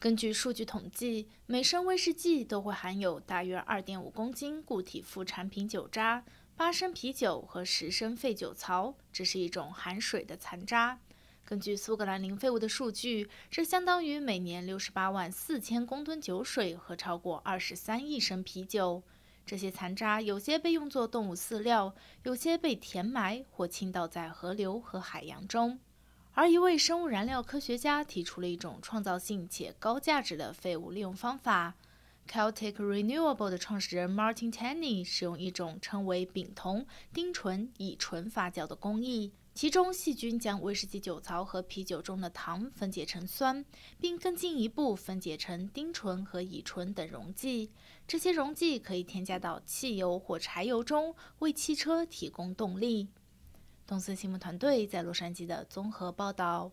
根据数据统计，每升威士忌都会含有大约二点五公斤固体副产品酒渣，八升啤酒和十升废酒槽，这是一种含水的残渣。根据苏格兰零废物的数据，这相当于每年六十八万四千公吨酒水和超过二十三亿升啤酒。这些残渣有些被用作动物饲料，有些被填埋或倾倒在河流和海洋中。而一位生物燃料科学家提出了一种创造性且高价值的废物利用方法。Celtic Renewable 的创始人 Martin Tenny 使用一种称为丙酮、丁醇、乙醇发酵的工艺，其中细菌将威士忌酒糟和啤酒中的糖分解成酸，并更进一步分解成丁醇和乙醇等溶剂。这些溶剂可以添加到汽油或柴油中，为汽车提供动力。公司新闻团队在洛杉矶的综合报道。